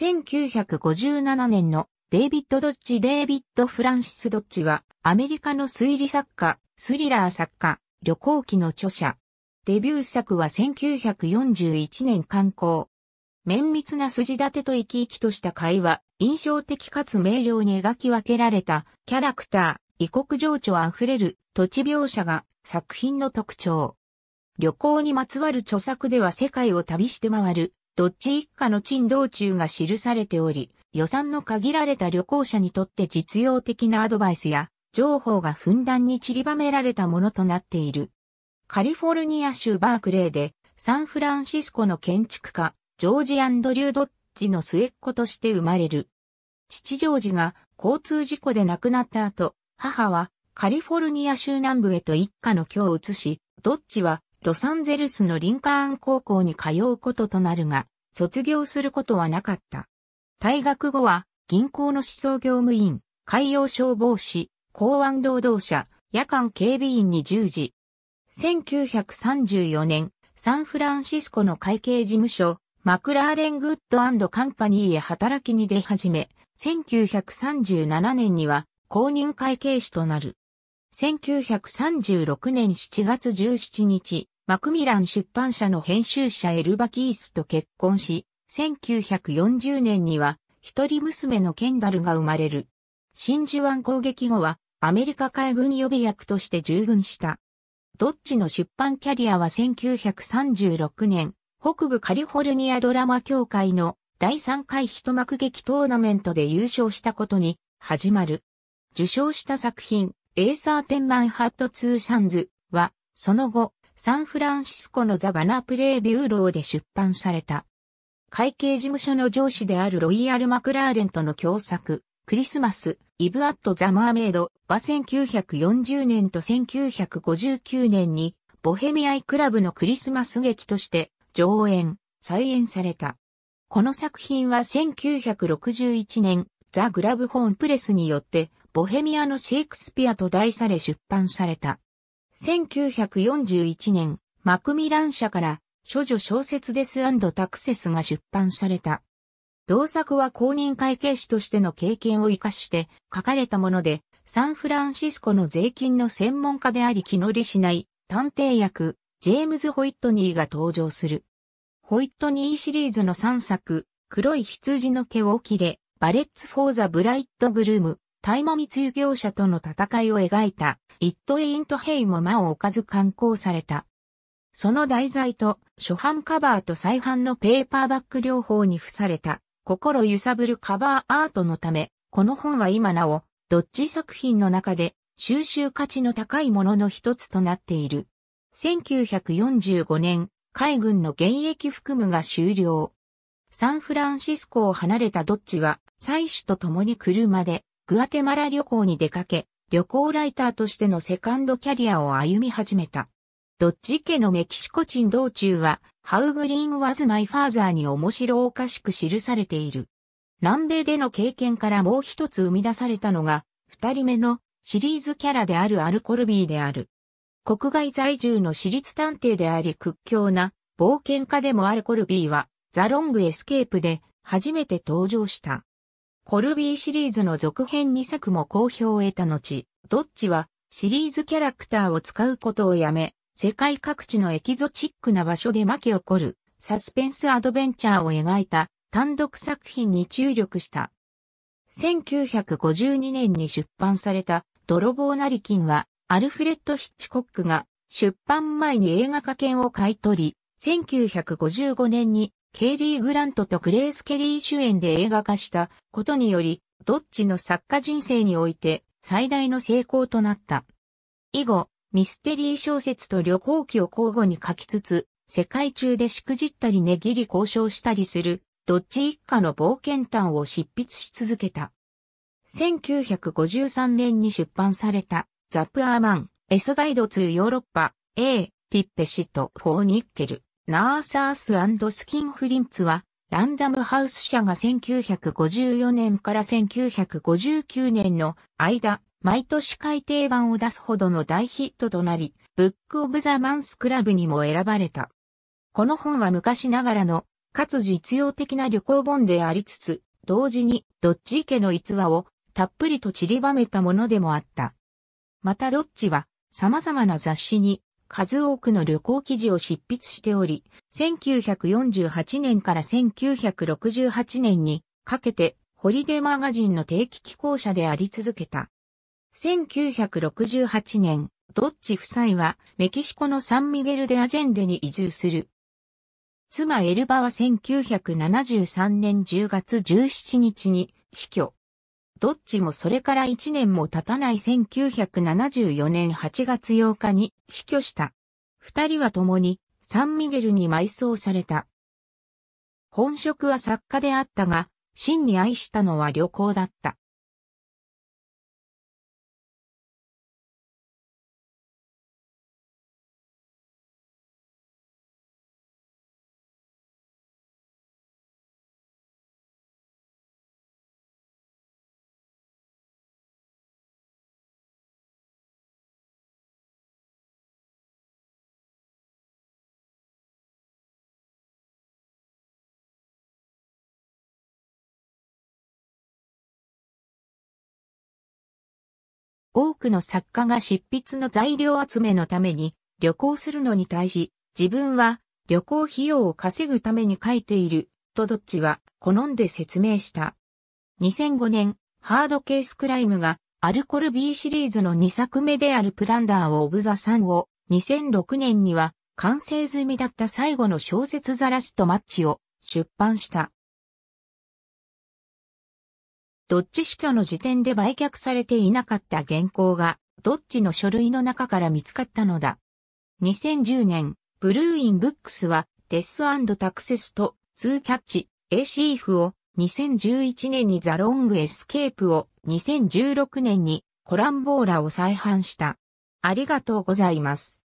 1957年のデイビッド・ドッジ・デイビッド・フランシス・ドッジは、アメリカの推理作家、スリラー作家、旅行記の著者。デビュー作は1941年刊行。綿密な筋立てと生き生きとした会話、印象的かつ明瞭に描き分けられたキャラクター、異国情緒あふれる土地描写が作品の特徴。旅行にまつわる著作では世界を旅して回るどっち一家の陳道中が記されており、予算の限られた旅行者にとって実用的なアドバイスや情報がふんだんに散りばめられたものとなっている。カリフォルニア州バークレーでサンフランシスコの建築家ジョージ・アンドリュー・ドッジの末っ子として生まれる。父ジョージが交通事故で亡くなった後、母はカリフォルニア州南部へと一家の居を移し、ドッジはロサンゼルスのリンカーン高校に通うこととなるが、卒業することはなかった。退学後は、銀行の思想業務員、海洋消防士、公安労働者、夜間警備員に従事。1934年、サンフランシスコの会計事務所、マクラーレングッドカンパニーへ働きに出始め、1937年には公認会計士となる。1936年7月17日、マクミラン出版社の編集者エルバ・キースと結婚し、1940年には一人娘のケンダルが生まれる。真珠湾攻撃後はアメリカ海軍予備役として従軍した。ドッジの出版キャリアは1936年、北部カリフォルニアドラマ協会の第3回一幕劇トーナメントで優勝したことに始まる。受賞した作品、エーサーテンマンハットツーサンズは、その後、サンフランシスコのザ・バナプレイビューローで出版された。会計事務所の上司であるロイヤル・マクラーレンとの共作、クリスマス、イブ・アット・ザ・マーメイドは1940年と1959年に、ボヘミアイ・クラブのクリスマス劇として上演、再演された。この作品は1961年、ザ・グラブホーンプレスによってボヘミアのシェイクスピアと題され出版された。1941年、マクミラン社から、諸女小説デスタクセスが出版された。同作は公認会計士としての経験を活かして書かれたもので、サンフランシスコの税金の専門家であり気乗りしない探偵役、ジェームズ・ホイットニーが登場する。ホイットニーシリーズの3作、黒い羊の毛を切れ、バレッツ・フォー・ザ・ブライッド・グルーム、大麻密輸業者との戦いを描いた、イット・イント・ヘイも間を置かず刊行された。その題材と、初版カバーと再版のペーパーバック両方に付された、心揺さぶるカバーアートのため、この本は今なお、ドッジ作品の中で、収集価値の高いものの一つとなっている。1945年、海軍の現役服務が終了。サンフランシスコを離れたドッジは、妻子と共に車でグアテマラ旅行に出かけ、旅行ライターとしてのセカンドキャリアを歩み始めた。ドッジ家のメキシコ人道中は、ハウグリーン・ワズ・マイ・ファーザーに面白おかしく記されている。南米での経験からもう一つ生み出されたのが、二人目のシリーズキャラであるアルコルビーである。国外在住の私立探偵であり屈強な冒険家でもアルコルビーは、ザ・ロング・エスケープで初めて登場した。コルビーシリーズの続編2作も好評を得た後、ドッジはシリーズキャラクターを使うことをやめ、世界各地のエキゾチックな場所で巻き起こるサスペンスアドベンチャーを描いた単独作品に注力した。1952年に出版された泥棒なり金はアルフレッド・ヒッチコックが出版前に映画化権を買い取り、1955年にケイリー・グラントとグレース・ケリー主演で映画化したことにより、どっちの作家人生において最大の成功となった。以後、ミステリー小説と旅行記を交互に書きつつ、世界中でしくじったりねぎり交渉したりする、どっち一家の冒険譚を執筆し続けた。1953年に出版された、ザ・プアーマン、S ガイドツー・ヨーロッパ、A、ティッペシとフォーニッケル。ナーサーススキンフリンツは、ランダムハウス社が1954年から1959年の間、毎年改訂版を出すほどの大ヒットとなり、ブックオブザマンスクラブにも選ばれた。この本は昔ながらの、かつ実用的な旅行本でありつつ、同時にドッジ家の逸話をたっぷりと散りばめたものでもあった。またドッジは様々な雑誌に数多くの旅行記事を執筆しており、1948年から1968年にかけてホリデーマガジンの定期寄稿者であり続けた。1968年、ドッチ夫妻はメキシコのサンミゲルデアジェンデに移住する。妻エルバは1973年10月17日に死去。どっちもそれから1年も経たない1974年8月8日に死去した。二人は共にサンミゲルに埋葬された。本職は作家であったが、真に愛したのは旅行だった。多くの作家が執筆の材料集めのために旅行するのに対し、自分は旅行費用を稼ぐために書いている、とどっちは好んで説明した。2005年、ハードケースクライムがアルコール B シリーズの2作目であるプランダーオブザサンを2006年には完成済みだった最後の小説ザラスとマッチを出版した。どっち死去の時点で売却されていなかった原稿が、どっちの書類の中から見つかったのだ。2010年、ブルーインブックスは、デスタクセスと、ツーキャッチ、エシーフを、2011年にザ・ロング・エスケープを、2016年に、コランボーラを再販した。ありがとうございます。